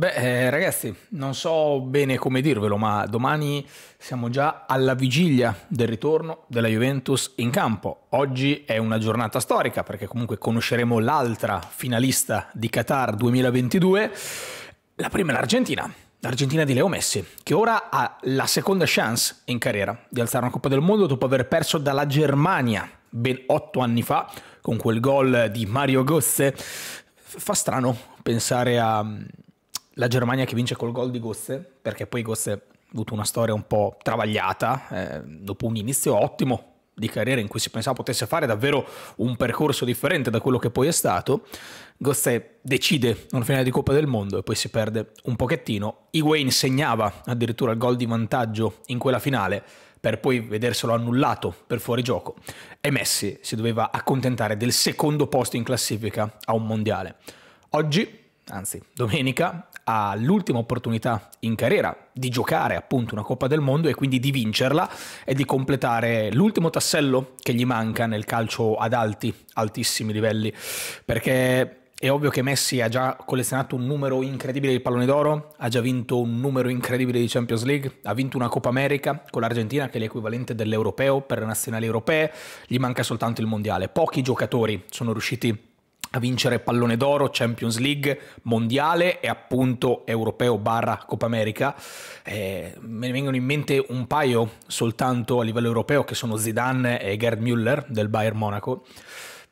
Beh, eh, ragazzi, non so bene come dirvelo, ma domani siamo già alla vigilia del ritorno della Juventus in campo. Oggi è una giornata storica perché comunque conosceremo l'altra finalista di Qatar 2022. La prima è l'Argentina, l'Argentina di Leo Messi, che ora ha la seconda chance in carriera di alzare una Coppa del Mondo dopo aver perso dalla Germania ben otto anni fa con quel gol di Mario Gozze. Fa strano pensare a la Germania che vince col gol di Gosse, perché poi Gosse ha avuto una storia un po' travagliata, eh, dopo un inizio ottimo di carriera in cui si pensava potesse fare davvero un percorso differente da quello che poi è stato, Gosse decide una finale di Coppa del Mondo e poi si perde un pochettino. Higuain segnava addirittura il gol di vantaggio in quella finale, per poi vederselo annullato per fuorigioco e Messi si doveva accontentare del secondo posto in classifica a un mondiale. Oggi, anzi domenica, ha l'ultima opportunità in carriera di giocare appunto una Coppa del Mondo e quindi di vincerla e di completare l'ultimo tassello che gli manca nel calcio ad alti, altissimi livelli, perché è ovvio che Messi ha già collezionato un numero incredibile di palloni d'oro, ha già vinto un numero incredibile di Champions League, ha vinto una Coppa America con l'Argentina che è l'equivalente dell'europeo per le nazionali europee, gli manca soltanto il mondiale. Pochi giocatori sono riusciti a vincere pallone d'oro, Champions League, mondiale e appunto europeo barra Coppa America. Eh, me ne vengono in mente un paio soltanto a livello europeo che sono Zidane e Gerd Müller del Bayern Monaco.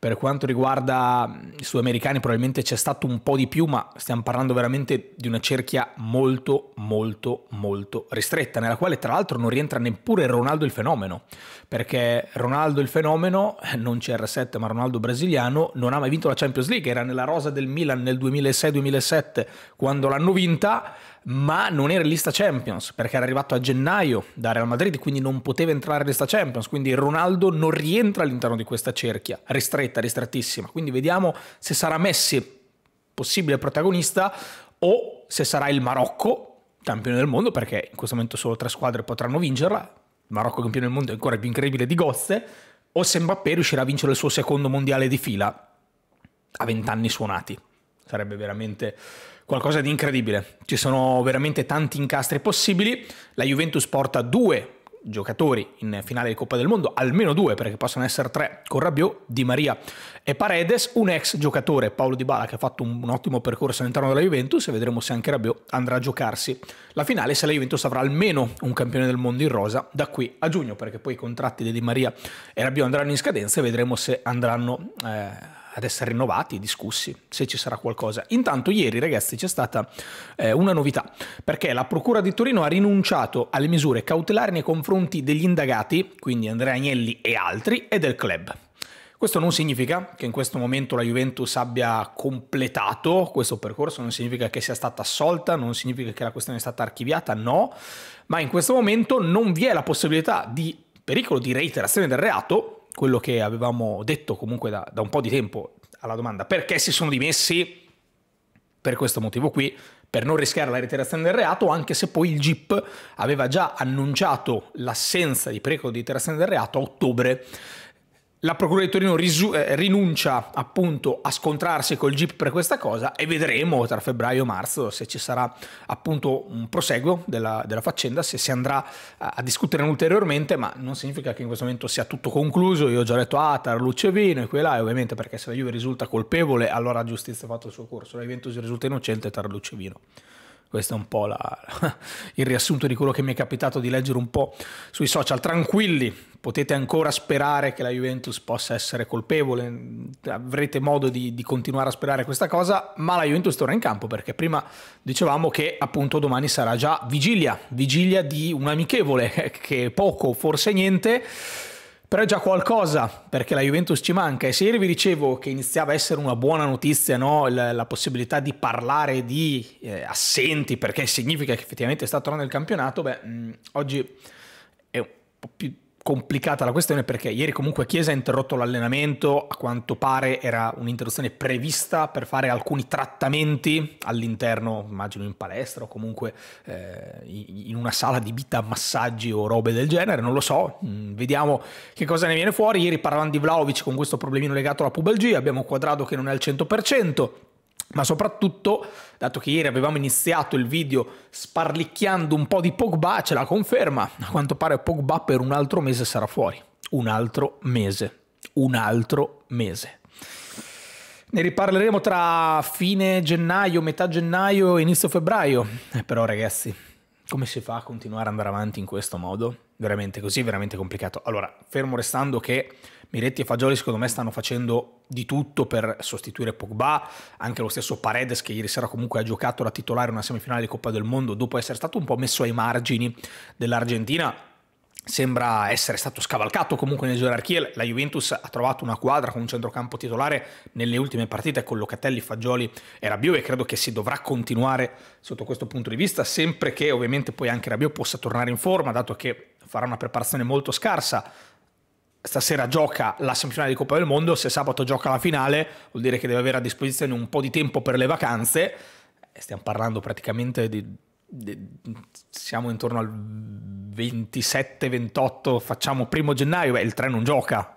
Per quanto riguarda i sudamericani probabilmente c'è stato un po' di più, ma stiamo parlando veramente di una cerchia molto molto molto ristretta, nella quale tra l'altro non rientra neppure Ronaldo il fenomeno, perché Ronaldo il fenomeno, eh, non CR7 ma Ronaldo brasiliano, non ha mai vinto la Champions League, era nella rosa del Milan nel 2006-2007 quando l'hanno vinta ma non era in lista Champions perché era arrivato a gennaio da Real Madrid, quindi non poteva entrare in lista Champions, quindi Ronaldo non rientra all'interno di questa cerchia ristretta, ristrettissima. Quindi vediamo se sarà Messi possibile protagonista o se sarà il Marocco campione del mondo perché in questo momento solo tre squadre potranno vincerla. Il Marocco campione del mondo è ancora più incredibile di Gozze o se Mbappé riuscirà a vincere il suo secondo mondiale di fila a vent'anni suonati. Sarebbe veramente qualcosa di incredibile. Ci sono veramente tanti incastri possibili. La Juventus porta due giocatori in finale di Coppa del Mondo, almeno due perché possono essere tre con Rabiot, Di Maria e Paredes, un ex giocatore Paolo Di Bala che ha fatto un, un ottimo percorso all'interno della Juventus e vedremo se anche Rabiot andrà a giocarsi la finale se la Juventus avrà almeno un campione del mondo in rosa da qui a giugno perché poi i contratti di Di Maria e Rabiot andranno in scadenza e vedremo se andranno eh, ad essere rinnovati, discussi, se ci sarà qualcosa. Intanto ieri ragazzi c'è stata eh, una novità, perché la Procura di Torino ha rinunciato alle misure cautelari nei confronti degli indagati, quindi Andrea Agnelli e altri, e del club. Questo non significa che in questo momento la Juventus abbia completato questo percorso, non significa che sia stata assolta, non significa che la questione è stata archiviata, no, ma in questo momento non vi è la possibilità di pericolo di reiterazione del reato quello che avevamo detto comunque da, da un po' di tempo alla domanda perché si sono dimessi per questo motivo qui, per non rischiare la reiterazione del reato, anche se poi il GIP aveva già annunciato l'assenza di pericolo di reiterazione del reato a ottobre la Procura di Torino risu- eh, rinuncia appunto a scontrarsi col GIP per questa cosa e vedremo tra febbraio e marzo se ci sarà appunto un proseguo della, della faccenda, se si andrà a, discutere ulteriormente, ma non significa che in questo momento sia tutto concluso. Io ho già detto Atar, ah, Lucevino e quella, e ovviamente perché se la Juve risulta colpevole allora la giustizia ha fatto il suo corso, la Juventus risulta innocente, Tar Lucevino. Questo è un po' la, il riassunto di quello che mi è capitato di leggere un po' sui social. Tranquilli, potete ancora sperare che la Juventus possa essere colpevole, avrete modo di, di continuare a sperare questa cosa, ma la Juventus torna in campo perché prima dicevamo che appunto domani sarà già vigilia, vigilia di un amichevole che poco, forse niente però è già qualcosa, perché la Juventus ci manca. E se ieri vi dicevo che iniziava a essere una buona notizia no? la, la, possibilità di parlare di eh, assenti, perché significa che effettivamente sta tornando il campionato, beh, mh, mm, oggi è un po' più complicata la questione perché ieri comunque Chiesa ha interrotto l'allenamento, a quanto pare era un'interruzione prevista per fare alcuni trattamenti all'interno, immagino in palestra o comunque eh, in una sala di vita, massaggi o robe del genere, non lo so, mm, vediamo che cosa ne viene fuori. Ieri parlando di Vlaovic con questo problemino legato alla pubalgia, abbiamo quadrato che non è al 100% ma soprattutto, dato che ieri avevamo iniziato il video sparlicchiando un po' di Pogba, ce la conferma, a quanto pare Pogba per un altro mese sarà fuori. Un altro mese. Un altro mese. Ne riparleremo tra fine gennaio, metà gennaio e inizio febbraio. Eh, però ragazzi, come si fa a continuare ad andare avanti in questo modo? veramente così, veramente complicato. Allora, fermo restando che Miretti e Fagioli secondo me stanno facendo di tutto per sostituire Pogba, anche lo stesso Paredes che ieri sera comunque ha giocato da titolare in una semifinale di Coppa del Mondo dopo essere stato un po' messo ai margini dell'Argentina sembra essere stato scavalcato comunque nelle gerarchie. La Juventus ha trovato una quadra con un centrocampo titolare nelle ultime partite con Locatelli, Fagioli e Rabiot e credo che si dovrà continuare sotto questo punto di vista, sempre che ovviamente poi anche Rabiot possa tornare in forma, dato che farà una preparazione molto scarsa. Stasera gioca la semifinale di Coppa del Mondo, se sabato gioca la finale vuol dire che deve avere a disposizione un po' di tempo per le vacanze. Stiamo parlando praticamente di siamo intorno al 27-28, facciamo primo gennaio, beh, il treno non gioca,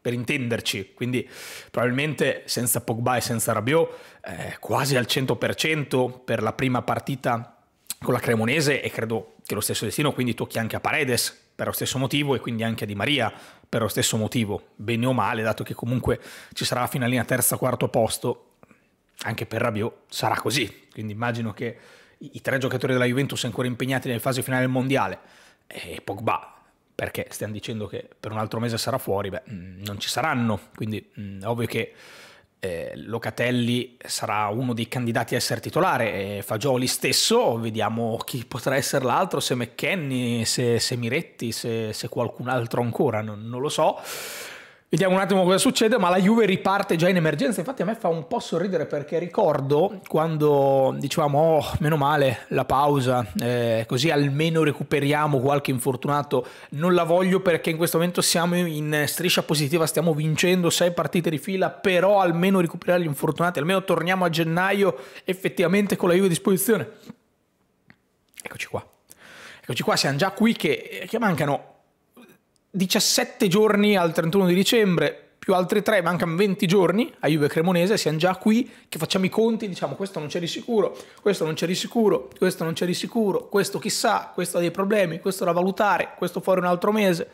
per intenderci, quindi probabilmente senza Pogba e senza Rabiot eh, quasi al 100% per la prima partita con la Cremonese e credo che lo stesso destino quindi tocchi anche a Paredes per lo stesso motivo e quindi anche a Di Maria per lo stesso motivo, bene o male, dato che comunque ci sarà la finalina terza quarto posto, anche per Rabiot sarà così, quindi immagino che i tre giocatori della Juventus ancora impegnati nelle fasi finali del mondiale e Pogba, perché stiamo dicendo che per un altro mese sarà fuori, beh, mm, non ci saranno, quindi è mm, ovvio che eh, Locatelli sarà uno dei candidati a essere titolare, e Fagioli stesso, vediamo chi potrà essere l'altro, se McKenny, se, se, Miretti, se, se, qualcun altro ancora, non, non lo so. Vediamo un attimo cosa succede, ma la Juve riparte già in emergenza. Infatti a me fa un po' sorridere perché ricordo quando dicevamo, oh, meno male, la pausa, eh, così almeno recuperiamo qualche infortunato. Non la voglio perché in questo momento siamo in striscia positiva, stiamo vincendo sei partite di fila, però almeno recuperare gli infortunati, almeno torniamo a gennaio effettivamente con la Juve a disposizione. Eccoci qua. Eccoci qua, siamo già qui che, eh, che mancano 17 giorni al 31 di dicembre, più altri 3, mancano 20 giorni a Juve Cremonese, siamo già qui che facciamo i conti, diciamo questo non c'è di sicuro, questo non c'è di sicuro, questo non c'è di sicuro, questo chissà, questo ha dei problemi, questo da valutare, questo fuori un altro mese.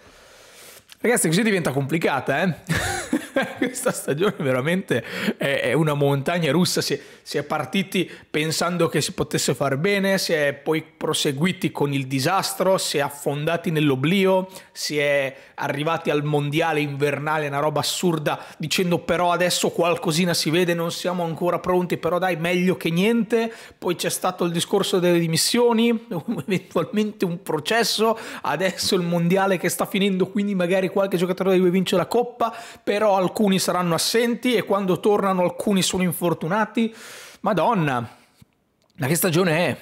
Ragazzi, così diventa complicata, eh? questa stagione veramente è, una montagna russa. Si è, si è, partiti pensando che si potesse far bene, si è poi proseguiti con il disastro, si è affondati nell'oblio, si è arrivati al mondiale invernale, una roba assurda, dicendo però adesso qualcosina si vede, non siamo ancora pronti, però dai, meglio che niente. Poi c'è stato il discorso delle dimissioni, eventualmente un processo, adesso il mondiale che sta finendo, quindi magari qualche giocatore deve vincere la coppa, però alcuni saranno assenti e quando tornano alcuni sono infortunati. Madonna, ma che stagione è?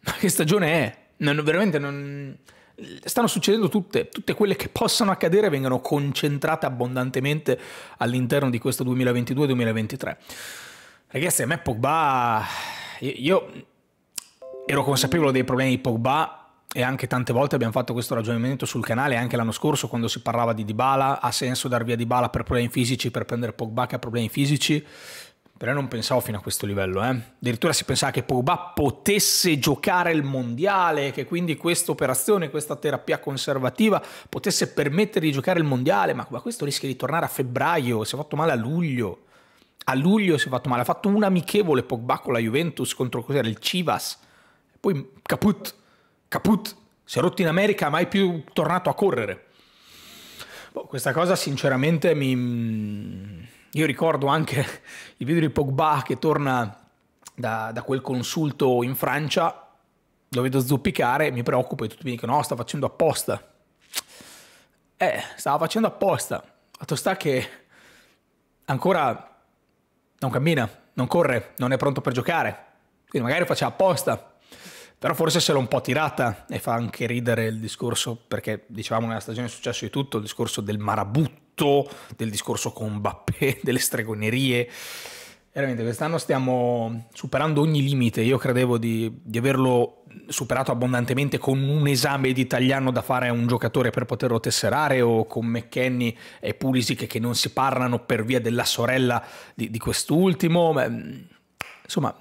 Ma che stagione è? Non, veramente non... Stanno succedendo tutte, tutte quelle che possono accadere vengono concentrate abbondantemente all'interno di questo 2022-2023. Ragazzi, a me Pogba... Io ero consapevole dei problemi di Pogba e anche tante volte abbiamo fatto questo ragionamento sul canale anche l'anno scorso quando si parlava di Dybala ha senso dar via Dybala per problemi fisici per prendere Pogba che ha problemi fisici però non pensavo fino a questo livello eh. addirittura si pensava che Pogba potesse giocare il mondiale che quindi questa operazione questa terapia conservativa potesse permettere di giocare il mondiale ma questo rischia di tornare a febbraio si è fatto male a luglio a luglio si è fatto male ha fatto un amichevole Pogba con la Juventus contro cos'era il Civas poi caput Caput, si è rotto in America, mai più tornato a correre. Boh, questa cosa sinceramente mi... Mm, io ricordo anche il video di Pogba che torna da, da quel consulto in Francia, lo vedo zoppicare, mi preoccupo e tutti mi dicono no, sta facendo apposta. Eh, stava facendo apposta. Fatto sta che ancora non cammina, non corre, non è pronto per giocare. Quindi magari lo faceva apposta però forse se l'ho un po' tirata e fa anche ridere il discorso, perché dicevamo nella stagione è successo di tutto, il discorso del marabutto, del discorso con Mbappé, delle stregonerie. Veramente quest'anno stiamo superando ogni limite, io credevo di, di averlo superato abbondantemente con un esame di italiano da fare a un giocatore per poterlo tesserare o con McKenny e Pulisic che non si parlano per via della sorella di, di quest'ultimo. Beh, Insomma,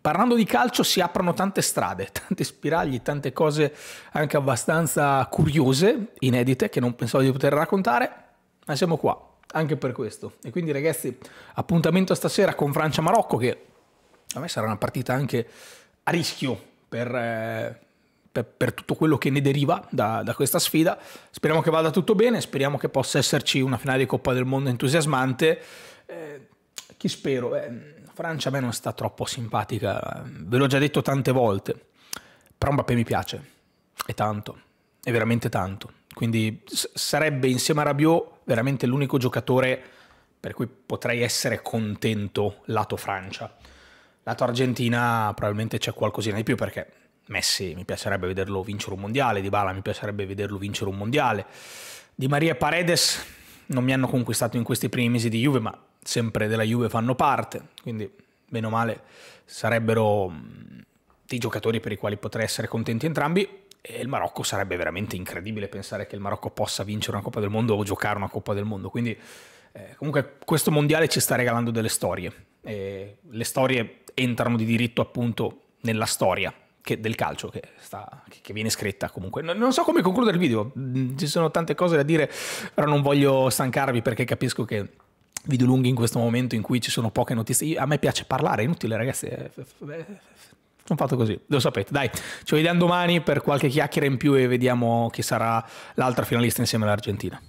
parlando di calcio si aprono tante strade, tanti spiragli, tante cose anche abbastanza curiose, inedite, che non pensavo di poter raccontare, ma siamo qua anche per questo. E quindi ragazzi, appuntamento stasera con Francia-Marocco che a me sarà una partita anche a rischio per, eh, per, per tutto quello che ne deriva da, da, questa sfida. Speriamo che vada tutto bene, speriamo che possa esserci una finale di Coppa del Mondo entusiasmante. Eh, chi spero? Eh, Francia a me non sta troppo simpatica, ve l'ho già detto tante volte, però Mbappé mi piace, è tanto, è veramente tanto. Quindi sarebbe insieme a Rabiot veramente l'unico giocatore per cui potrei essere contento lato Francia. Lato Argentina probabilmente c'è qualcosina di più perché Messi mi piacerebbe vederlo vincere un mondiale, Di Bala mi piacerebbe vederlo vincere un mondiale, Di Maria Paredes non mi hanno conquistato in questi primi mesi di Juve, ma sempre della Juve fanno parte, quindi meno male sarebbero mm, dei giocatori per i quali potrei essere contenti entrambi. E il Marocco sarebbe veramente incredibile pensare che il Marocco possa vincere una Coppa del Mondo o giocare una Coppa del Mondo. Quindi, eh, comunque, questo mondiale ci sta regalando delle storie. E le storie entrano di diritto appunto nella storia, che del calcio che, sta, che, viene scritta comunque. Non so come concludere il video, mm, ci sono tante cose da dire, però non voglio stancarvi perché capisco che video lunghi in questo momento in cui ci sono poche notizie, a me piace parlare, è inutile ragazzi, sono fatto così, lo sapete. Dai, ci vediamo domani per qualche chiacchiera in più e vediamo chi sarà l'altra finalista insieme all'Argentina.